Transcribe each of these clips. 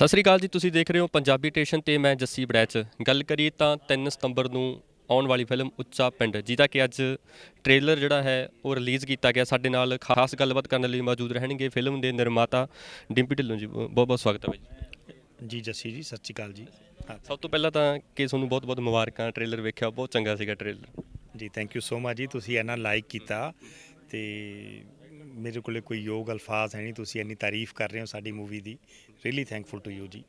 ਸਤਿ ਸ੍ਰੀ ਅਕਾਲ ਜੀ ਤੁਸੀਂ ਦੇਖ ਰਹੇ ਹੋ ਪੰਜਾਬੀ ਸਟੇਸ਼ਨ ਤੇ ਮੈਂ ਜੱਸੀ ਬੜੈਚ ਗੱਲ ਕਰੀਏ ਤਾਂ 3 ਸਤੰਬਰ ਨੂੰ ਆਉਣ ਵਾਲੀ ਫਿਲਮ ਉੱਚਾ ਪਿੰਡ ਜਿਹਦਾ ਕਿ ਅੱਜ ਟ੍ਰੇਲਰ ਜਿਹੜਾ ਹੈ ਉਹ ਰਿਲੀਜ਼ ਕੀਤਾ ਗਿਆ ਸਾਡੇ ਨਾਲ ਖਾਸ ਗੱਲਬਾਤ ਕਰਨ ਲਈ ਮੌਜੂਦ ਰਹਿਣਗੇ ਫਿਲਮ ਦੇ ਨਿਰਮਾਤਾ ਡਿੰਪੀ ਢਿੱਲੋਂ ਜੀ ਬਹੁਤ ਬਹੁਤ ਸਵਾਗਤ ਹੈ ਜੀ ਜੀ ਜੱਸੀ ਜੀ ਸਤਿ ਸ੍ਰੀ ਅਕਾਲ ਜੀ ਸਭ ਤੋਂ ਪਹਿਲਾਂ ਤਾਂ ਕਿ ਤੁਹਾਨੂੰ ਬਹੁਤ ਬਹੁਤ ਮੁਬਾਰਕਾਂ ਟ੍ਰੇਲਰ ਵੇਖਿਆ ਬਹੁਤ ਚੰਗਾ ਸੀਗਾ ਟ੍ਰੇਲਰ ਜੀ ਥੈਂਕ ਯੂ ਸੋ ਮਚ ਜੀ ਤੁਸੀਂ ਇਹਨਾਂ ਲਾਈਕ ਕੀਤਾ ਤੇ ਮੇਰੇ ਕੋਲੇ ਕੋਈ ਯੋਗ ਅਲਫਾਜ਼ ਹੈ ਨਹੀਂ ਤੁਸੀਂ ਇੰਨੀ ਤਾਰੀਫ ਕਰ ਰਹੇ ਹੋ ਸਾਡੀ ਮੂਵੀ ਦੀ ਰੀਲੀ ਥੈਂਕਫੁਲ ਟੂ ਯੂ ਜੀ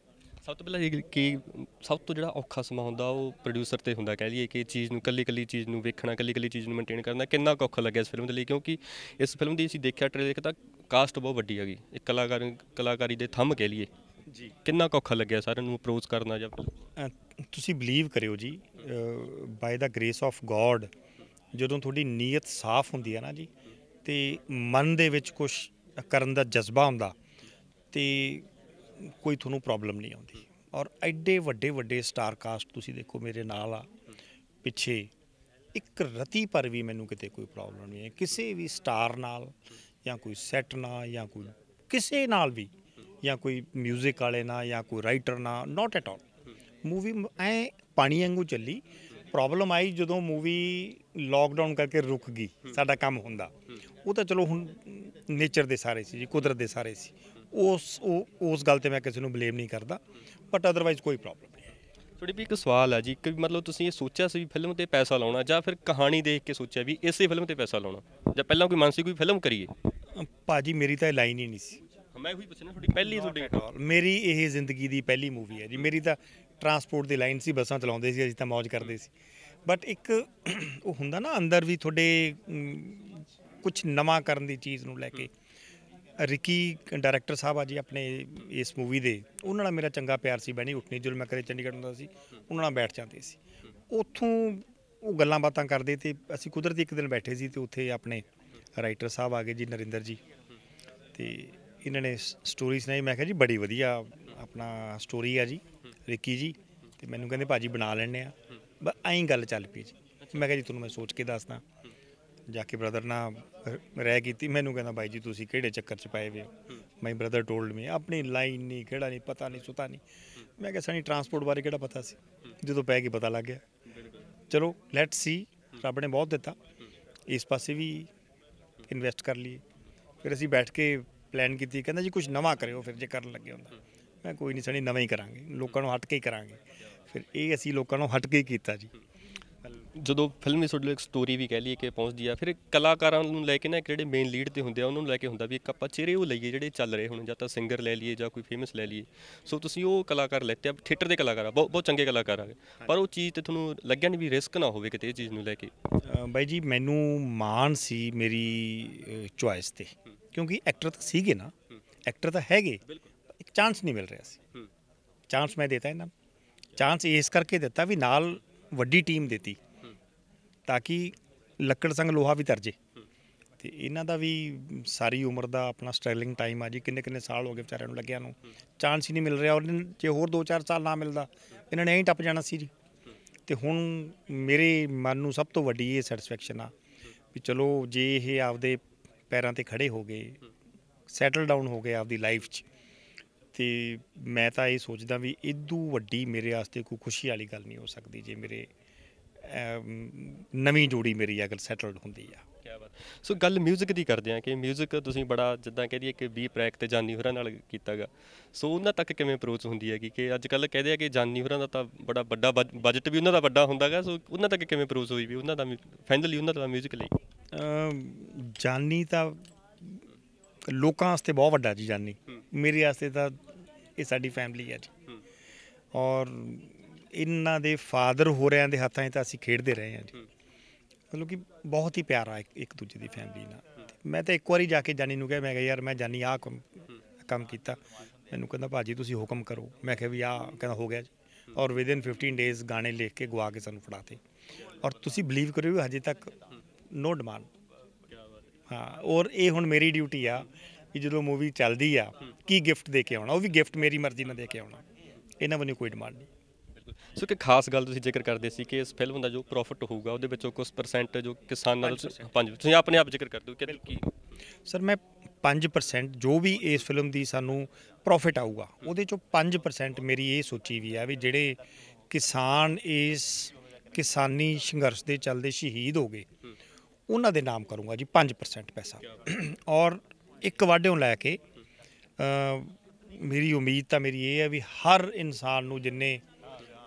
ਸਭ ਤੋਂ ਪਹਿਲਾਂ ਕਿ ਸਭ ਤੋਂ ਜਿਹੜਾ ਔਖਾ ਸਮਾਂ ਹੁੰਦਾ ਉਹ ਪ੍ਰੋਡਿਊਸਰ ਤੇ ਹੁੰਦਾ ਕਹਿ ਲਈਏ ਕਿ ਚੀਜ਼ ਨੂੰ ਕੱਲੀ ਕੱਲੀ ਚੀਜ਼ ਨੂੰ ਵੇਖਣਾ ਕੱਲੀ ਕੱਲੀ ਚੀਜ਼ ਨੂੰ ਮੇਨਟੇਨ ਕਰਨਾ ਕਿੰਨਾ ਔਖਾ ਲੱਗਿਆ ਇਸ ਫਿਲਮ ਦੇ ਲਈ ਕਿਉਂਕਿ ਇਸ ਫਿਲਮ ਦੀ ਅਸੀਂ ਦੇਖਿਆ ਟ੍ਰੇਲਰ ਤਾਂ ਕਾਸਟ ਬਹੁਤ ਵੱਡੀ ਹੈਗੀ ਇੱਕ ਕਲਾਕਾਰ ਕਲਾਕਾਰੀ ਦੇ ਥੰਮ ਕਹਿ ਲਈਏ ਜੀ ਕਿੰਨਾ ਔਖਾ ਲੱਗਿਆ ਸਾਰਿਆਂ ਨੂੰ ਅਪਰੋਚ ਕਰਨਾ ਜਾਂ ਤੁਸੀਂ ਬਲੀਵ ਕਰਿਓ ਜੀ by the grace of God ਜਦੋਂ ਤੁਹਾਡੀ ਨੀਅਤ ਸਾਫ਼ ਹੁੰਦੀ ਹੈ ਨਾ ਜੀ ਤੇ ਮਨ ਦੇ ਵਿੱਚ ਕੁਝ ਕਰਨ ਦਾ ਜਜ਼ਬਾ ਹੁੰਦਾ ਤੇ ਕੋਈ ਤੁਹਾਨੂੰ ਪ੍ਰੋਬਲਮ ਨਹੀਂ ਆਉਂਦੀ ਔਰ ਐਡੇ ਵੱਡੇ ਵੱਡੇ ਸਟਾਰ ਕਾਸਟ ਤੁਸੀਂ ਦੇਖੋ ਮੇਰੇ ਨਾਲ ਆ ਪਿੱਛੇ ਇੱਕ ਰਤੀ ਪਰ ਵੀ ਮੈਨੂੰ ਕਿਤੇ ਕੋਈ ਪ੍ਰੋਬਲਮ ਨਹੀਂ ਹੈ ਕਿਸੇ ਵੀ ਸਟਾਰ ਨਾਲ ਜਾਂ ਕੋਈ ਸੈੱਟ ਨਾਲ ਜਾਂ ਕੋਈ ਕਿਸੇ ਨਾਲ ਵੀ ਜਾਂ ਕੋਈ 뮤직 ਵਾਲੇ ਨਾਲ ਜਾਂ ਕੋਈ ਰਾਈਟਰ ਨਾਲ ਨਾਟ ਐਟ ਆਲ ਮੂਵੀ ਐ ਪਾਣੀ ਵਾਂਗੂ ਚੱਲੀ ਪ੍ਰੋਬਲਮ ਆਈ ਜਦੋਂ ਮੂਵੀ ਲਾਕਡਾਊਨ ਕਰਕੇ ਰੁਕ ਗਈ ਸਾਡਾ ਕੰਮ ਹੁੰਦਾ ਉਹ ਤਾਂ ਚਲੋ ਹੁਣ ਨੇਚਰ ਦੇ ਸਾਰੇ ਸੀ ਜੀ ਕੁਦਰਤ ਦੇ ਸਾਰੇ ਸੀ ਉਸ ਉਸ ਗੱਲ ਤੇ ਮੈਂ ਕਿਸੇ ਨੂੰ ਬਲੇਮ ਨਹੀਂ ਕਰਦਾ ਬਟ ਅਦਰਵਾਈਜ਼ ਕੋਈ ਪ੍ਰੋਬਲਮ ਨਹੀਂ ਥੋੜੀ ਵੀ ਇੱਕ ਸਵਾਲ ਹੈ ਜੀ ਕਿ ਮਤਲਬ ਤੁਸੀਂ ਇਹ ਸੋਚਿਆ ਸੀ ਫਿਲਮ ਤੇ ਪੈਸਾ ਲਾਉਣਾ ਜਾਂ ਫਿਰ ਕਹਾਣੀ ਦੇਖ ਕੇ ਸੋਚਿਆ ਵੀ ਇਸੇ ਫਿਲਮ ਤੇ ਪੈਸਾ ਲਾਉਣਾ ਜਾਂ ਪਹਿਲਾਂ ਕੋਈ ਮਾਨਸੀ ਕੋਈ ਫਿਲਮ ਕਰੀਏ ਭਾਜੀ ਮੇਰੀ ਤਾਂ ਇਹ ਲਾਈਨ ਹੀ ਨਹੀਂ ਸੀ ਮੈਂ ਉਹੀ ਪੁੱਛਣਾ ਤੁਹਾਡੀ ਪਹਿਲੀ ਤੁਹਾਡੀ ਮੇਰੀ ਇਹ ਜ਼ਿੰਦਗੀ ਦੀ ਪਹਿਲੀ ਮੂਵੀ ਹੈ ਜੀ ਮੇਰੀ ਤਾਂ ਟਰਾਂਸਪੋਰਟ ਦੀ ਲਾਈਨ ਸੀ ਬੱਸਾਂ ਚਲਾਉਂਦੇ ਸੀ ਅਸੀਂ ਤਾਂ ਮौज ਕਰਦੇ ਸੀ ਬਟ ਇੱਕ ਉਹ ਹੁੰਦਾ ਨਾ ਅੰਦਰ ਵੀ ਤੁਹਾਡੇ ਕੁਝ ਨਵਾਂ ਕਰਨ ਦੀ ਚੀਜ਼ ਨੂੰ ਲੈ ਕੇ ਰਿਕੀ ਡਾਇਰੈਕਟਰ ਸਾਹਿਬ ਆ ਜੀ ਆਪਣੇ ਇਸ ਮੂਵੀ ਦੇ ਉਹਨਾਂ ਨਾਲ ਮੇਰਾ ਚੰਗਾ ਪਿਆਰ ਸੀ ਬੈਣੀ ਉੱਠਣੀ ਜਦੋਂ ਮੈਂ ਕਦੇ ਚੰਡੀਗੜ੍ਹ ਹੁੰਦਾ ਸੀ ਉਹਨਾਂ ਨਾਲ ਬੈਠ ਜਾਂਦੇ ਸੀ ਉੱਥੋਂ ਉਹ ਗੱਲਾਂ ਬਾਤਾਂ ਕਰਦੇ ਤੇ ਅਸੀਂ ਕੁਦਰਤੀ ਇੱਕ ਦਿਨ ਬੈਠੇ ਸੀ ਤੇ ਉੱਥੇ ਆਪਣੇ ਰਾਈਟਰ ਸਾਹਿਬ ਆ ਗਏ ਜੀ ਨਰਿੰਦਰ ਜੀ ਤੇ ਇਹਨਾਂ ਨੇ ਸਟੋਰੀ ਸੁਣਾਈ ਮੈਂ ਕਿਹਾ ਜੀ ਬੜੀ ਵਧੀਆ ਆਪਣਾ ਸਟੋਰੀ ਆ ਜੀ ਰਿੱਕੀ ਜੀ ਤੇ ਮੈਨੂੰ ਕਹਿੰਦੇ ਭਾਜੀ ਬਣਾ ਲੈਣੇ ਆ ਬਸ ਐਂ ਗੱਲ ਚੱਲ ਪਈ ਜੀ ਮੈਂ ਕਿਹਾ ਜੀ ਤੁਹਾਨੂੰ ਮੈਂ ਸੋਚ ਕੇ ਦੱਸਦਾ ਜਾ ਕੇ ਬ੍ਰਦਰ ਨਾਲ ਰਹਿ ਕੀਤੀ ਮੈਨੂੰ ਕਹਿੰਦਾ ਬਾਈ ਜੀ ਤੁਸੀਂ ਕਿਹੜੇ ਚੱਕਰ 'ਚ ਪਏ ਹੋ ਮੈਂ ਬ੍ਰਦਰ ਟੋਲਡ ਮੀ ਆਪਣੀ ਲਾਈਨ ਨਹੀਂ ਕਿਹੜਾ ਨਹੀਂ ਪਤਾ ਨਹੀਂ ਸੁਤਾ ਨਹੀਂ ਮੈਂ ਕਿਹਾ ਸਣੀ ਟਰਾਂਸਪੋਰਟ ਬਾਰੇ ਕਿਹੜਾ ਪਤਾ ਸੀ ਜਦੋਂ ਪੈ ਗਈ ਪਤਾ ਲੱਗ ਗਿਆ ਚਲੋ ਲੈਟਸ ਸੀ ਰੱਬ ਨੇ ਬਹੁਤ ਦਿੱਤਾ ਇਸ ਪਾਸੇ ਵੀ ਇਨਵੈਸਟ ਕਰ ਲਈ ਫਿਰ ਅਸੀਂ ਬੈਠ ਕੇ ਪਲਾਨ ਕੀਤੀ ਕਹਿੰਦਾ ਜੀ ਕੁਝ ਨਵਾਂ ਕਰਿਓ ਫਿਰ ਜੇ ਕਰਨ ਲੱਗੇ ਹੁੰਦਾ ਮੈਂ ਕੋਈ ਨਹੀਂ ਸਣੀ ਨਵਾਂ ਹੀ ਕਰਾਂਗੇ ਲੋਕਾਂ ਨੂੰ ਹਟ ਕੇ ਹੀ ਕਰਾਂਗੇ ਫਿਰ ਇਹ ਅਸੀਂ ਲੋਕਾਂ ਨੂੰ ਹਟ ਕੇ ਹੀ ਕੀਤਾ ਜੀ ਜਦੋਂ ਫਿਲਮ ਦੀ ਤੁਹਾਡੇ ਇੱਕ ਸਟੋਰੀ ਵੀ ਕਹਿ ਲਈ ਕਿ ਪਹੁੰਚਦੀ ਆ ਫਿਰ ਕਲਾਕਾਰਾਂ ਨੂੰ ਲੈ ਕੇ ਨਾ ਜਿਹੜੇ ਮੇਨ ਲੀਡ ਤੇ ਹੁੰਦੇ ਆ ਉਹਨਾਂ ਨੂੰ ਲੈ ਕੇ ਹੁੰਦਾ ਵੀ ਇੱਕ ਆਪਾਂ ਚਿਹਰੇ ਉਹ ਲਈਏ ਜਿਹੜੇ ਚੱਲ ਰਹੇ ਹੁਣ ਜਾਂ ਤਾਂ ਸਿੰਗਰ ਲੈ ਲਈਏ ਜਾਂ ਕੋਈ ਫੇਮਸ ਲੈ ਲਈਏ ਸੋ ਤੁਸੀਂ ਉਹ ਕਲਾਕਾਰ ਲੈਤੇ ਆ ਥੀਏਟਰ ਦੇ ਕਲਾਕਾਰ ਆ ਬਹੁਤ ਬਹੁਤ ਚੰਗੇ ਕਲਾਕਾਰ ਆ ਪਰ ਉਹ ਚੀਜ਼ ਤੇ ਤੁਹਾਨੂੰ ਲੱਗਿਆ ਨਹੀਂ ਵੀ ਰਿਸਕ ਨਾ ਹੋਵੇ ਕਿਤੇ ਇਹ ਚੀਜ਼ ਨੂੰ ਲੈ ਕੇ ਬਾਈ ਜੀ ਮੈਨੂੰ ਮਾਣ ਸੀ ਮੇਰੀ ਚੁਆਇਸ ਤੇ ਕਿਉਂਕਿ ਐਕਟਰ ਤਾਂ ਸੀਗੇ ਨਾ ਐਕਟਰ ਤਾਂ ਹੈਗੇ ਇੱਕ ਚਾਂਸ ਨਹੀਂ ਮਿਲ ਰਿਹਾ ਸੀ ਚਾਂਸ ਮੈਂ ਦਿੱਤਾ ਇਹਨਾਂ ਚਾਂਸ ਇਸ ਕਰਕੇ ਦਿੱਤਾ ਵੀ ਨਾਲ ਵੱਡੀ ਟੀਮ ਦਿੱਤੀ ਤਾਂ ਕਿ ਲੱਕੜ ਸੰਗ ਲੋਹਾ ਵੀ ਤਰਜੇ ਤੇ ਇਹਨਾਂ ਦਾ ਵੀ ਸਾਰੀ ਉਮਰ ਦਾ ਆਪਣਾ ਸਟਰਗਲਿੰਗ ਟਾਈਮ ਆ ਜੀ ਕਿੰਨੇ ਕਿੰਨੇ ਸਾਲ ਹੋ ਗਏ ਵਿਚਾਰਿਆਂ ਨੂੰ ਲੱਗਿਆ ਨੂੰ ਚਾਂਸ ਹੀ ਨਹੀਂ ਮਿਲ ਰਿਹਾ ਔਰ ਜੇ ਹੋਰ 2-4 ਸਾਲ ਨਾ ਮਿਲਦਾ ਇਹਨਾਂ ਨੇ ਐਂ ਟੱਪ ਜਾਣਾ ਸੀ ਜੀ ਤੇ ਹੁਣ ਮੇਰੇ ਮਨ ਨੂੰ ਸਭ ਤੋਂ ਵੱਡੀ ਇਹ ਸੈਟੀਸਫੈਕਸ਼ਨ ਆ ਵੀ ਚਲੋ ਜੇ ਇਹ ਆਪਦੇ ਪੈਰਾਂ ਤੇ ਖੜੇ ਹੋ ਗਏ ਸੈਟਲ ਡਾਊਨ ਹੋ ਗਏ ਆਪਦੀ ਲਾਈਫ 'ਚ ਤੇ ਮੈਂ ਤਾਂ ਇਹ ਸੋਚਦਾ ਵੀ ਇਦੋਂ ਵੱਡੀ ਮੇਰੇ ਵਾਸਤੇ ਕੋਈ ਖੁਸ਼ੀ ਵਾਲੀ ਗੱਲ ਨਹੀਂ ਹੋ ਸਕਦੀ ਜੇ ਮੇਰੇ ਨਵੀਂ ਜੋੜੀ ਮੇਰੀ ਅਗਲ ਸੈਟਲਡ ਹੁੰਦੀ ਆ ਸੋ ਗੱਲ 뮤직 ਦੀ ਕਰਦੇ ਆ ਕਿ 뮤직 ਤੁਸੀਂ ਬੜਾ ਜਿੱਦਾਂ ਕਹਦੀ ਹੈ ਕਿ ਵੀ ਪ੍ਰੈਕ ਤੇ ਜਾਨੀ ਹੋਰਾਂ ਨਾਲ ਕੀਤਾਗਾ ਸੋ ਉਹਨਾਂ ਤੱਕ ਕਿਵੇਂ ਅਪਰੋਚ ਹੁੰਦੀ ਹੈਗੀ ਕਿ ਅੱਜ ਕੱਲ ਕਹਦੇ ਆ ਕਿ ਜਾਨੀ ਹੋਰਾਂ ਦਾ ਤਾਂ ਬੜਾ ਵੱਡਾ ਬਜਟ ਵੀ ਉਹਨਾਂ ਦਾ ਵੱਡਾ ਹੁੰਦਾਗਾ ਸੋ ਉਹਨਾਂ ਤੱਕ ਕਿਵੇਂ ਅਪਰੋਚ ਹੋਈ ਵੀ ਉਹਨਾਂ ਦਾ ਫਾਈਨਲੀ ਉਹਨਾਂ ਦਾ 뮤직 ਲਈ ਜਾਨੀ ਤਾਂ ਲੋਕਾਂ ਵਾਸਤੇ ਬਹੁਤ ਵੱਡਾ ਜੀ ਜਾਨੀ ਮੇਰੇ ਵਾਸਤੇ ਤਾਂ ਇਹ ਸਾਡੀ ਫੈਮਿਲੀ ਹੈ ਜੀ ਔਰ ਇਹਨਾਂ ਦੇ ਫਾਦਰ ਹੋ ਰਿਆਂ ਦੇ ਹੱਥਾਂ 'ਚ ਤਾਂ ਅਸੀਂ ਖੇਡਦੇ ਰਹੇ ਹਾਂ ਜੀ ਮਤਲਬ ਕਿ ਬਹੁਤ ਹੀ ਪਿਆਰਾ ਇੱਕ ਦੂਜੇ ਦੀ ਫੈਮਿਲੀ ਨਾਲ ਮੈਂ ਤਾਂ ਇੱਕ ਵਾਰੀ ਜਾ ਕੇ ਜਾਨੀ ਨੂੰ ਕਿਹਾ ਮੈਂ ਕਿਹਾ ਯਾਰ ਮੈਂ ਜਾਨੀ ਆ ਕੰਮ ਕੀਤਾ ਮੈਨੂੰ ਕਹਿੰਦਾ ਭਾਜੀ ਤੁਸੀਂ ਹੁਕਮ ਕਰੋ ਮੈਂ ਕਿਹਾ ਵੀ ਆ ਕਹਿੰਦਾ ਹੋ ਗਿਆ ਜੀ ਔਰ ਵਿਦ 15 ਡੇਜ਼ ਗਾਣੇ ਲਿਖ ਕੇ ਗਵਾ ਕੇ ਸਾਨੂੰ ਫੜਾਤੇ ਔਰ ਤੁਸੀਂ ਬਲੀਵ ਕਰਿਓ ਹਜੇ ਤੱਕ ਨੋ ਡਿਮਾਂਡ ਹਾਂ ਔਰ ਇਹ ਹੁਣ ਮੇਰੀ ਡਿਊਟੀ ਆ ਕਿ ਜਦੋਂ ਮੂਵੀ ਚੱਲਦੀ ਆ ਕੀ ਗਿਫਟ ਦੇ ਕੇ ਆਉਣਾ ਉਹ ਵੀ ਗਿਫਟ ਮੇਰੀ ਮਰਜ਼ੀ ਨਾਲ ਦੇ ਕੇ ਆਉਣਾ ਇਹਨਾਂ ਵੱਲੋਂ ਕੋਈ ਡਿਮਾਂਡ ਨਹੀਂ ਸੋ ਕਿ ਖਾਸ ਗੱਲ ਤੁਸੀਂ ਜ਼ਿਕਰ ਕਰਦੇ ਸੀ ਕਿ ਇਸ ਫਿਲਮ ਦਾ ਜੋ ਪ੍ਰੋਫਿਟ ਹੋਊਗਾ ਉਹਦੇ ਵਿੱਚੋਂ ਕੁਝ ਪਰਸੈਂਟ ਜੋ ਕਿਸਾਨਾਂ ਦਾ ਪੰਜ ਤੁਸੀਂ ਆਪਣੇ ਆਪ ਜ਼ਿਕਰ ਕਰ ਦਿਓ ਕਿ ਸਰ ਮੈਂ 5% ਜੋ ਵੀ ਇਸ ਫਿਲਮ ਦੀ ਸਾਨੂੰ ਪ੍ਰੋਫਿਟ ਆਊਗਾ ਉਹਦੇ ਚੋਂ 5% ਮੇਰੀ ਇਹ ਸੋਚੀ ਵੀ ਆ ਵੀ ਜਿਹੜੇ ਕਿਸਾਨ ਇਸ ਕਿਸਾਨੀ ਸੰਘਰਸ਼ ਦੇ ਚੱਲਦੇ ਸ਼ਹੀਦ ਹੋ ਗਏ ਉਹਨਾਂ ਦੇ ਨਾਮ ਕਰੂੰਗਾ ਜੀ 5% ਪੈਸਾ ਔਰ ਇੱਕ ਵਾਢਿਓਂ ਲੈ ਕੇ ਮੇਰੀ ਉਮੀਦ ਤਾਂ ਮੇਰੀ ਇਹ ਹੈ ਵੀ ਹਰ ਇਨਸਾਨ ਨੂੰ ਜਿੰਨੇ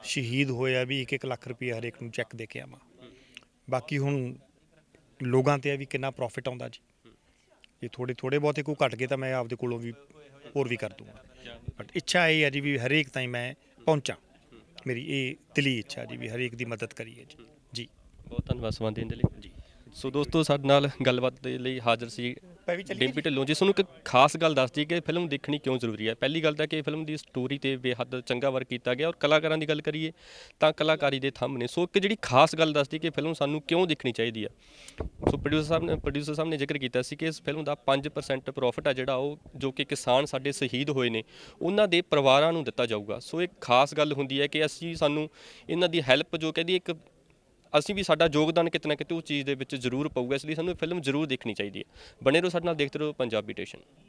ਸ਼ਹੀਦ ਹੋਇਆ ਵੀ 1-1 ਲੱਖ ਰੁਪਏ ਹਰੇਕ ਨੂੰ ਚੈੱਕ ਦੇ ਕੇ ਆਵਾਂ ਬਾਕੀ ਹੁਣ ਲੋਕਾਂ ਤੇ ਆ ਵੀ ਕਿੰਨਾ ਪ੍ਰੋਫਿਟ ਆਉਂਦਾ ਜੀ ਇਹ ਥੋੜੇ ਥੋੜੇ ਬਹੁਤੇ ਕੋਈ ਘਟ ਗਏ ਤਾਂ ਮੈਂ ਆਪਦੇ ਕੋਲੋਂ ਵੀ ਹੋਰ ਵੀ ਕਰ ਦੂੰਗਾ ਬਟ ਇੱਛਾ ਇਹ ਹੈ ਜੀ ਵੀ ਹਰੇਕ ਤਾਈ ਮੈਂ ਪਹੁੰਚਾਂ ਮੇਰੀ ਇਹ ਦਿਲੀ ਇੱਛਾ ਜੀ ਵੀ ਹਰੇਕ ਦੀ ਮਦਦ ਕਰੀਏ ਜੀ ਜੀ ਬਹੁਤ ਧੰਨਵਾਦ ਸਵਾਦੀਨ ਦੇ ਲਈ ਜੀ ਸੋ ਦੋਸਤੋ ਸਾਡੇ ਨਾਲ ਗੱਲਬਾਤ ਦੇ ਲਈ ਹਾਜ਼ਰ ਸੀ ਪੈ ਵੀ ਚੱਲੀ ਢਿੱਲੋਂ ਜੀ ਤੁਹਾਨੂੰ ਇੱਕ ਖਾਸ ਗੱਲ ਦੱਸਦੀ ਕਿ ਫਿਲਮ ਦੇਖਣੀ ਕਿਉਂ ਜ਼ਰੂਰੀ ਹੈ ਪਹਿਲੀ ਗੱਲ ਤਾਂ ਕਿ ਫਿਲਮ ਦੀ ਸਟੋਰੀ ਤੇ ਬੇਹੱਦ ਚੰਗਾ ਵਰਕ ਕੀਤਾ ਗਿਆ ਔਰ ਕਲਾਕਾਰਾਂ ਦੀ ਗੱਲ ਕਰੀਏ ਤਾਂ ਕਲਾਕਾਰੀ ਦੇ ਥੰਮ ਨੇ ਸੋ ਇੱਕ ਜਿਹੜੀ ਖਾਸ ਗੱਲ ਦੱਸਦੀ ਕਿ ਫਿਲਮ ਸਾਨੂੰ ਕਿਉਂ ਦੇਖਣੀ ਚਾਹੀਦੀ ਹੈ ਸੋ ਪ੍ਰੋਡਿਊਸਰ ਸਾਹਿਬ ਨੇ ਪ੍ਰੋਡਿਊਸਰ ਸਾਹਿਬ ਨੇ ਜ਼ਿਕਰ ਕੀਤਾ ਸੀ ਕਿ ਇਸ ਫਿਲਮ ਦਾ 5% ਪ੍ਰੋਫਿਟ ਆ ਜਿਹੜਾ ਉਹ ਜੋ ਕਿ ਕਿਸਾਨ ਸਾਡੇ ਸ਼ਹੀਦ ਹੋਏ ਨੇ ਉਹਨਾਂ ਦੇ ਪਰਿਵਾਰਾਂ ਨੂੰ ਦਿੱਤਾ ਜਾਊਗਾ ਸੋ ਇੱਕ ਖਾਸ ਗੱਲ ਹੁੰਦੀ ਹੈ ਕਿ ਅਸੀਂ ਸਾਨੂੰ ਇਹਨਾਂ ਦੀ ਹੈਲਪ ਜੋ ਕਹਿੰਦੀ ਇੱਕ ਅਸੀਂ ਵੀ ਸਾਡਾ ਯੋਗਦਾਨ ਕਿਤਨਾ ਕਿਤੇ ਉਹ ਚੀਜ਼ ਦੇ ਵਿੱਚ ਜ਼ਰੂਰ ਪਊਗਾ ਇਸ ਲਈ ਸਾਨੂੰ ਫਿਲਮ ਜ਼ਰੂਰ ਦੇਖਣੀ ਚਾਹੀਦੀ ਹੈ ਬਣੇ ਰਹੋ ਸਾਡੇ ਨਾਲ ਦੇਖਦੇ ਰਹੋ ਪੰਜਾਬੀ ਟੇਸ਼ਨ